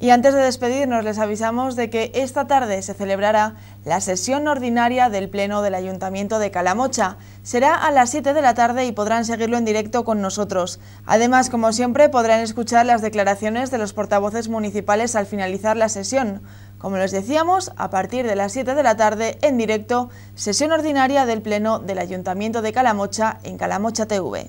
Y antes de despedirnos les avisamos de que esta tarde se celebrará la sesión ordinaria del Pleno del Ayuntamiento de Calamocha. Será a las 7 de la tarde y podrán seguirlo en directo con nosotros. Además, como siempre, podrán escuchar las declaraciones de los portavoces municipales al finalizar la sesión. Como les decíamos, a partir de las 7 de la tarde, en directo, sesión ordinaria del Pleno del Ayuntamiento de Calamocha en Calamocha TV.